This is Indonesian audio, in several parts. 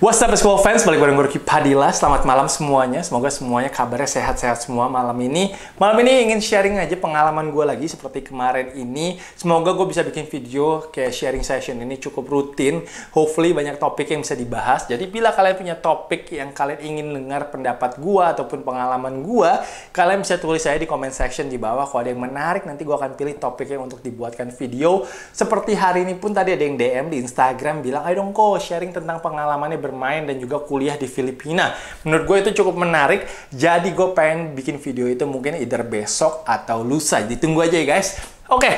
What's up school fans, balik bareng Gorky Padilla Selamat malam semuanya, semoga semuanya kabarnya sehat-sehat semua malam ini Malam ini ingin sharing aja pengalaman gue lagi seperti kemarin ini Semoga gue bisa bikin video kayak sharing session ini cukup rutin Hopefully banyak topik yang bisa dibahas Jadi bila kalian punya topik yang kalian ingin dengar pendapat gue ataupun pengalaman gue Kalian bisa tulis saya di comment section di bawah Kalau ada yang menarik nanti gue akan pilih topiknya untuk dibuatkan video Seperti hari ini pun tadi ada yang DM di Instagram bilang Ayo dong kok sharing tentang pengalamannya bermain dan juga kuliah di Filipina. Menurut gue itu cukup menarik. Jadi gue pengen bikin video itu mungkin either besok atau lusa. Ditunggu aja ya guys. Oke, okay,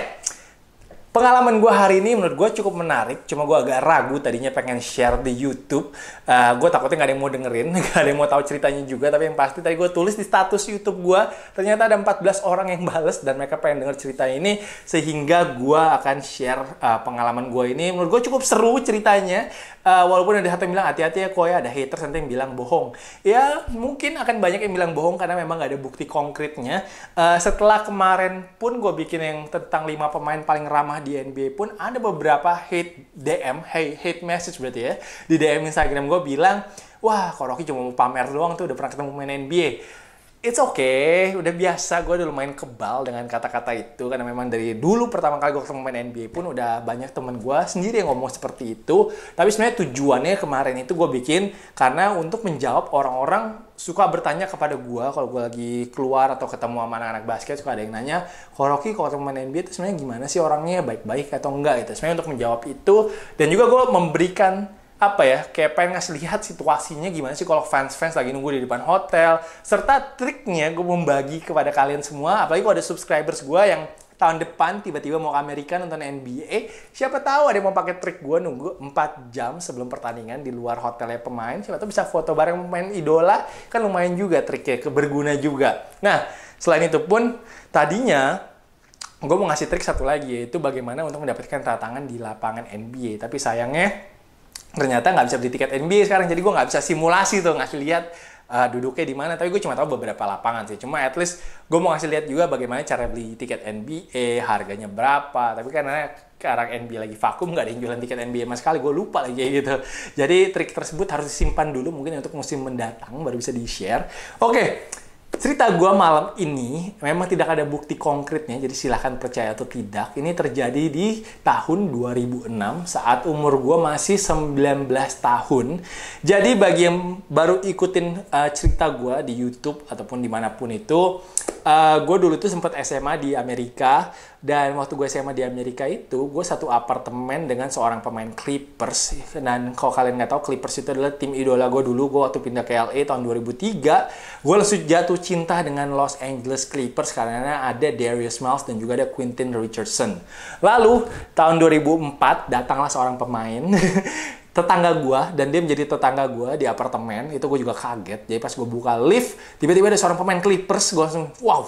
Pengalaman gue hari ini menurut gue cukup menarik, cuma gue agak ragu tadinya pengen share di YouTube. Uh, eh, gue takutnya gak ada yang mau dengerin, gak ada yang mau tahu ceritanya juga. Tapi yang pasti tadi gue tulis di status YouTube gue, ternyata ada 14 orang yang bales dan mereka pengen denger cerita ini, sehingga gue akan share uh, pengalaman gue ini. Menurut gue cukup seru ceritanya, uh, walaupun ada satu yang bilang hati-hati ya kok ya ada haters nanti yang bilang bohong. Ya mungkin akan banyak yang bilang bohong karena memang gak ada bukti konkretnya. Uh, setelah kemarin pun gue bikin yang tentang 5 pemain paling ramah di NBA pun ada beberapa hate DM, hey, hate message berarti ya. Di DM Instagram gue bilang, wah kok Rocky cuma mau pamer doang tuh udah pernah ketemu main NBA. It's okay, udah biasa gue dulu main kebal dengan kata-kata itu karena memang dari dulu pertama kali gue ketemu main NBA pun udah banyak temen gue sendiri yang ngomong seperti itu. Tapi sebenarnya tujuannya kemarin itu gue bikin karena untuk menjawab orang-orang suka bertanya kepada gue kalau gue lagi keluar atau ketemu sama anak-anak basket suka ada yang nanya, koroki Rocky kalau main NBA itu sebenarnya gimana sih orangnya baik-baik atau enggak gitu. Sebenarnya untuk menjawab itu dan juga gue memberikan apa ya kayak pengen ngasih lihat situasinya gimana sih kalau fans-fans lagi nunggu di depan hotel serta triknya gue membagi kepada kalian semua apalagi kalau ada subscribers gue yang tahun depan tiba-tiba mau ke Amerika nonton NBA siapa tahu ada yang mau pakai trik gue nunggu 4 jam sebelum pertandingan di luar hotelnya pemain siapa tahu bisa foto bareng pemain idola kan lumayan juga triknya keberguna juga nah selain itu pun tadinya gue mau ngasih trik satu lagi yaitu bagaimana untuk mendapatkan tangan di lapangan NBA tapi sayangnya ternyata nggak bisa beli tiket NBA sekarang jadi gue nggak bisa simulasi tuh ngasih lihat uh, duduknya di mana tapi gue cuma tahu beberapa lapangan sih cuma at least gue mau ngasih lihat juga bagaimana cara beli tiket NBA harganya berapa tapi karena sekarang NBA lagi vakum nggak ada yang jualan tiket NBA mas sekali gue lupa lagi gitu jadi trik tersebut harus disimpan dulu mungkin untuk musim mendatang baru bisa di share oke okay. Cerita gue malam ini memang tidak ada bukti konkretnya, jadi silahkan percaya atau tidak. Ini terjadi di tahun 2006 saat umur gue masih 19 tahun. Jadi bagi yang baru ikutin uh, cerita gue di YouTube ataupun dimanapun itu, uh, eh, gue dulu tuh sempet SMA di Amerika dan waktu gue SMA di Amerika itu gue satu apartemen dengan seorang pemain Clippers dan kalau kalian nggak tahu Clippers itu adalah tim idola gue dulu gue waktu pindah ke LA tahun 2003 gue langsung jatuh cinta dengan Los Angeles Clippers karena ada Darius Miles dan juga ada Quentin Richardson lalu tahun 2004 datanglah seorang pemain tetangga gue dan dia menjadi tetangga gue di apartemen itu gue juga kaget jadi pas gue buka lift tiba-tiba ada seorang pemain Clippers gue langsung wow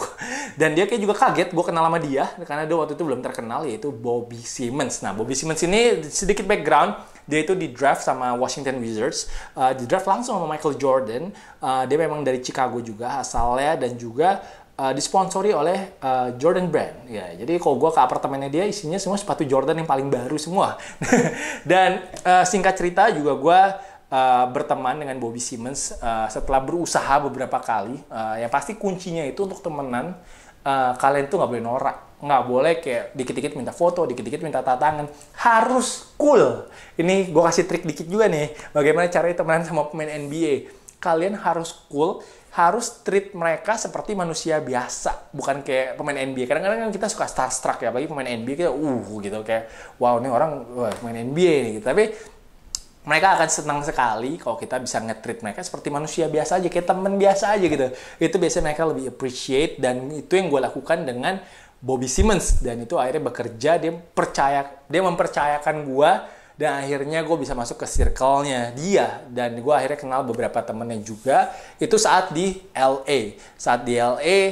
dan dia kayak juga kaget gue kenal sama dia karena dia waktu itu belum terkenal yaitu Bobby Simmons nah Bobby Simmons ini sedikit background dia itu di draft sama Washington Wizards uh, di draft langsung sama Michael Jordan uh, dia memang dari Chicago juga asalnya dan juga Eh, disponsori oleh uh, Jordan Brand. Ya, jadi kalau gue ke apartemennya dia isinya semua sepatu Jordan yang paling baru semua. Dan uh, singkat cerita juga gue Uh, berteman dengan Bobby Simmons uh, setelah berusaha beberapa kali, uh, yang pasti kuncinya itu untuk temenan uh, kalian tuh nggak boleh norak nggak boleh kayak dikit-dikit minta foto, dikit-dikit minta tata tangan Harus cool. Ini gue kasih trik dikit juga nih, bagaimana caranya temenan sama pemain NBA kalian harus cool, harus treat mereka seperti manusia biasa, bukan kayak pemain NBA. Kadang-kadang kan kita suka starstruck ya, bagi pemain NBA kita uh gitu kayak wow ini orang wah, pemain NBA ini. gitu. Tapi mereka akan senang sekali kalau kita bisa nge-treat mereka seperti manusia biasa aja, kayak temen biasa aja gitu. Itu biasanya mereka lebih appreciate dan itu yang gue lakukan dengan Bobby Simmons dan itu akhirnya bekerja dia percaya dia mempercayakan gue dan akhirnya gue bisa masuk ke circle-nya dia dan gue akhirnya kenal beberapa temennya juga itu saat di LA saat di LA uh, eh,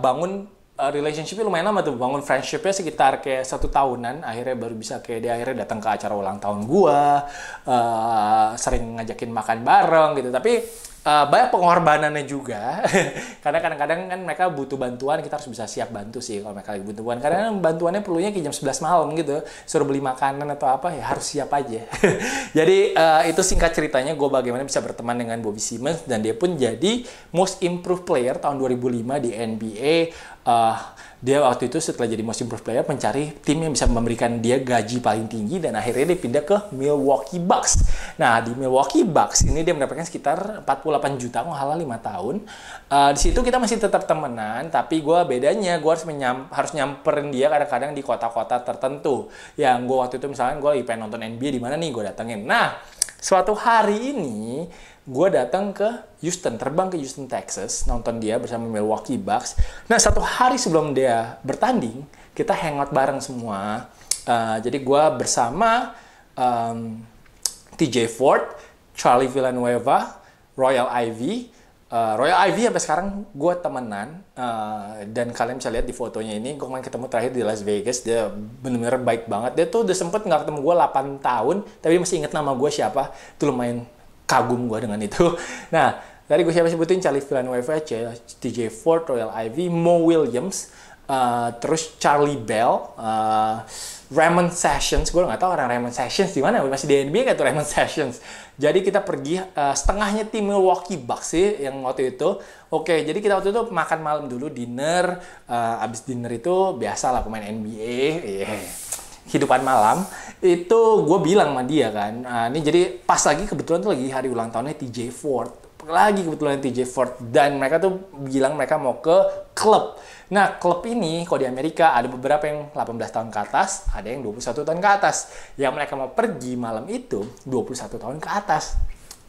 bangun Eh, relationshipnya lumayan lama tuh bangun friendshipnya sekitar kayak satu tahunan akhirnya baru bisa kayak dia akhirnya datang ke acara ulang tahun gua uh, sering ngajakin makan bareng gitu tapi uh, banyak pengorbanannya juga karena kadang-kadang kan mereka butuh bantuan kita harus bisa siap bantu sih kalau mereka lagi butuh bantuan karena kan bantuannya perlunya kayak jam 11 malam gitu suruh beli makanan atau apa ya harus siap aja jadi uh, itu singkat ceritanya gue bagaimana bisa berteman dengan Bobby Simmons dan dia pun jadi most improved player tahun 2005 di NBA uh, dia waktu itu setelah jadi most improved player mencari tim yang bisa memberikan dia gaji paling tinggi dan akhirnya dia pindah ke Milwaukee Bucks. Nah di Milwaukee Bucks ini dia mendapatkan sekitar 48 juta nggak 5 tahun. Uh, di situ kita masih tetap temenan tapi gue bedanya gue harus menyam, harus nyamperin dia kadang-kadang di kota-kota tertentu. Yang gue waktu itu misalnya gue lagi pengen nonton NBA di mana nih gue datengin. Nah suatu hari ini gue datang ke Houston, terbang ke Houston, Texas, nonton dia bersama Milwaukee Bucks. Nah, satu hari sebelum dia bertanding, kita hangout bareng semua. Uh, jadi gue bersama um, TJ Ford, Charlie Villanueva, Royal Ivy, Uh, Royal Ivy sampai sekarang gue temenan uh, dan kalian bisa lihat di fotonya ini gue kemarin ketemu terakhir di Las Vegas dia bener-bener baik banget dia tuh udah sempet nggak ketemu gue 8 tahun tapi masih inget nama gue siapa itu lumayan kagum gue dengan itu. Nah, dari gue siapa sebutin Charlie Villanueva, TJ Ford, Royal Ivy, Mo Williams, uh, terus Charlie Bell, uh, Raymond Sessions, gue nggak tahu orang Raymond Sessions di mana, masih di NBA nggak tuh Raymond Sessions. Jadi kita pergi uh, setengahnya tim Milwaukee Bucks sih yang waktu itu. Oke, jadi kita waktu itu makan malam dulu dinner, uh, abis dinner itu biasalah pemain NBA. Yeah kehidupan malam itu gue bilang sama dia kan nah, ini jadi pas lagi kebetulan tuh lagi hari ulang tahunnya TJ Ford lagi kebetulan TJ Ford dan mereka tuh bilang mereka mau ke klub nah klub ini kalau di Amerika ada beberapa yang 18 tahun ke atas ada yang 21 tahun ke atas yang mereka mau pergi malam itu 21 tahun ke atas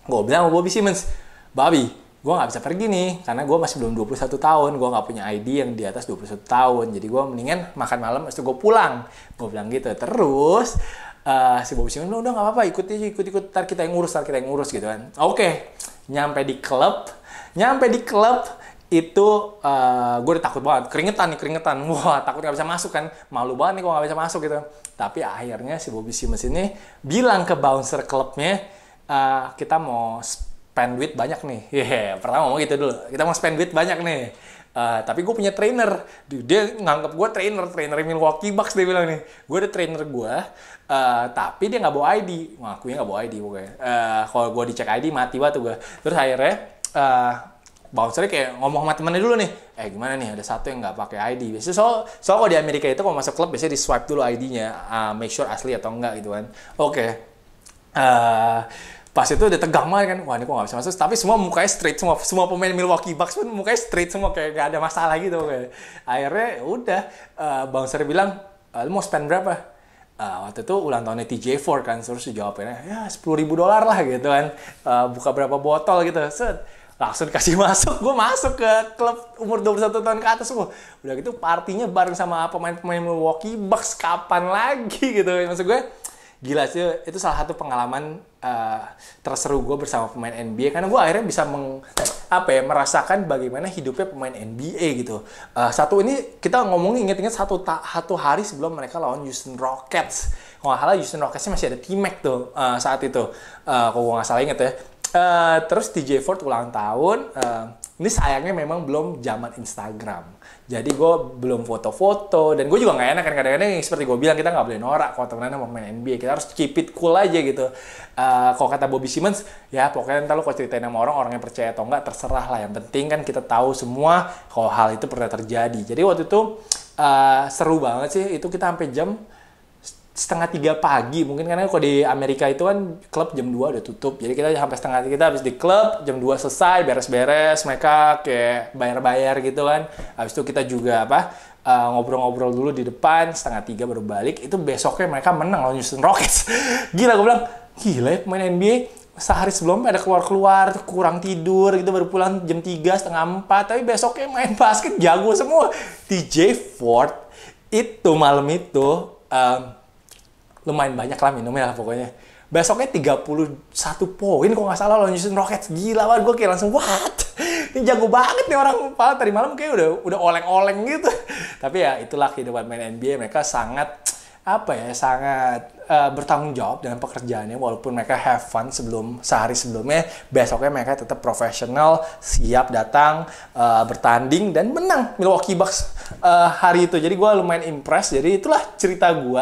gue bilang sama Bobby Simmons Bobby gue nggak bisa pergi nih karena gue masih belum 21 tahun gue nggak punya ID yang di atas 21 tahun jadi gue mendingan makan malam terus gue pulang gue bilang gitu terus uh, si Bobby Simon udah nggak apa-apa ikut ikut ikut tar kita yang ngurus tar kita yang ngurus gitu kan oke okay. nyampe di klub nyampe di klub itu uh, eh, gue udah takut banget keringetan nih keringetan wah takut gak bisa masuk kan malu banget nih kalau nggak bisa masuk gitu tapi akhirnya si Bobby Simmons ini bilang ke bouncer klubnya uh, kita mau spend duit banyak nih. Yeah, pertama mau gitu dulu. Kita mau spend duit banyak nih. Uh, tapi gue punya trainer. Dia nganggap gue trainer, trainer Milwaukee Bucks dia bilang nih. Gue ada trainer gue, uh, tapi dia nggak bawa ID. Ngakunya nggak bawa ID pokoknya. Uh, Kalau gue dicek ID mati banget gue. Terus akhirnya uh, bouncernya kayak ngomong sama temennya dulu nih eh gimana nih ada satu yang nggak pakai ID biasanya soal soal kalau di Amerika itu kalau masuk klub biasanya di swipe dulu ID-nya uh, make sure asli atau enggak gitu kan oke okay. uh, pas itu udah tegang banget kan wah ini kok gak bisa masuk tapi semua mukanya straight semua semua pemain Milwaukee Bucks pun mukanya straight semua kayak gak ada masalah gitu kayak. akhirnya udah uh, Bang Sari bilang eh, lu mau spend berapa Uh, waktu itu ulang tahunnya TJ4 kan terus jawabnya ya sepuluh ribu dolar lah gitu kan uh, buka berapa botol gitu set langsung kasih masuk gue masuk ke klub umur 21 tahun ke atas gue udah gitu partinya bareng sama pemain-pemain Milwaukee Bucks kapan lagi gitu maksud gue gila sih itu salah satu pengalaman uh, terseru gue bersama pemain NBA karena gue akhirnya bisa meng apa ya merasakan bagaimana hidupnya pemain NBA gitu uh, satu ini kita ngomongin inget-inget satu satu hari sebelum mereka lawan Houston Rockets kalau nggak salah Houston Rocketsnya masih ada T-Mac tuh uh, saat itu uh, kalau gue nggak salah inget ya uh, terus DJ Ford ulang tahun uh, ini sayangnya memang belum zaman Instagram. Jadi gue belum foto-foto dan gue juga nggak enak kan kadang-kadang seperti gue bilang kita nggak boleh norak kalau temen mau main NBA kita harus keep it cool aja gitu. Uh, kalau kata Bobby Simmons ya pokoknya ntar lo kalau ceritain sama orang orang yang percaya atau nggak terserah lah. Yang penting kan kita tahu semua kalau hal itu pernah terjadi. Jadi waktu itu uh, seru banget sih itu kita sampai jam setengah tiga pagi mungkin karena kalau di Amerika itu kan klub jam 2 udah tutup jadi kita sampai setengah kita habis di klub jam 2 selesai beres-beres mereka kayak bayar-bayar gitu kan habis itu kita juga apa eh, ngobrol-ngobrol uh, dulu di depan setengah tiga baru balik itu besoknya mereka menang lawan Houston Rockets gila gue bilang gila ya pemain NBA sehari sebelum ada keluar-keluar kurang tidur gitu baru pulang jam tiga setengah empat tapi besoknya main basket jago semua DJ Ford itu malam itu um, lumayan banyak lah minumnya lah pokoknya. Besoknya 31 poin kok nggak salah loh nyusun roket Gila banget gue kayak langsung what? Ini jago banget nih orang pala tadi malam kayak udah udah oleng-oleng gitu. Tapi ya itulah kehidupan main NBA mereka sangat apa ya sangat uh, bertanggung jawab dengan pekerjaannya walaupun mereka have fun sebelum sehari sebelumnya besoknya mereka tetap profesional siap datang uh, bertanding dan menang Milwaukee Bucks uh, hari itu jadi gue lumayan impress jadi itulah cerita gue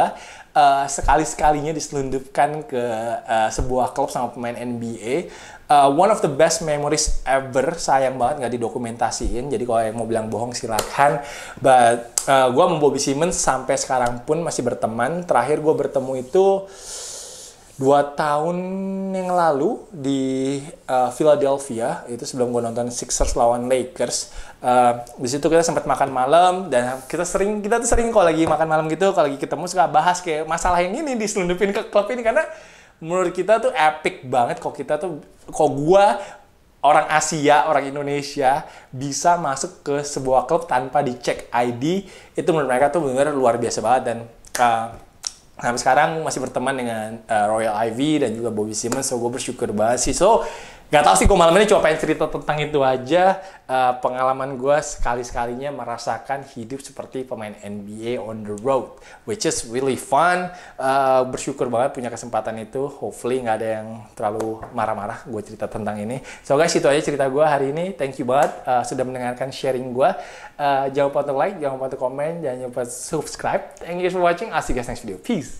Eh, sekali-sekalinya diselundupkan ke uh, sebuah klub sama pemain NBA. Uh, eh, one of the best memories ever. Sayang banget nggak didokumentasiin. Jadi kalau yang mau bilang bohong silakan But uh, gue sama Bobby Simmons sampai sekarang pun masih berteman. Terakhir gue bertemu itu dua tahun yang lalu di uh, Philadelphia itu sebelum gue nonton Sixers lawan Lakers uh, di situ kita sempat makan malam dan kita sering kita tuh sering kalau lagi makan malam gitu kalau lagi ketemu suka bahas kayak masalah yang ini diselundupin ke klub ini karena menurut kita tuh epic banget kok kita tuh kok gue orang Asia, orang Indonesia bisa masuk ke sebuah klub tanpa dicek ID itu menurut mereka tuh benar-benar luar biasa banget dan uh, sampai sekarang masih berteman dengan uh, Royal Ivy dan juga Bobby Simmons so gue bersyukur banget sih so Gak tau sih, gue malam ini cuma pengen cerita tentang itu aja. Uh, pengalaman gue sekali-sekalinya merasakan hidup seperti pemain NBA on the road, which is really fun. Uh, bersyukur banget punya kesempatan itu. Hopefully gak ada yang terlalu marah-marah gue cerita tentang ini. So guys, itu aja cerita gue hari ini. Thank you banget uh, sudah mendengarkan sharing gue. Uh, jangan lupa untuk like, jangan lupa untuk komen, jangan lupa subscribe. Thank you for watching. I'll see you guys next video. Peace!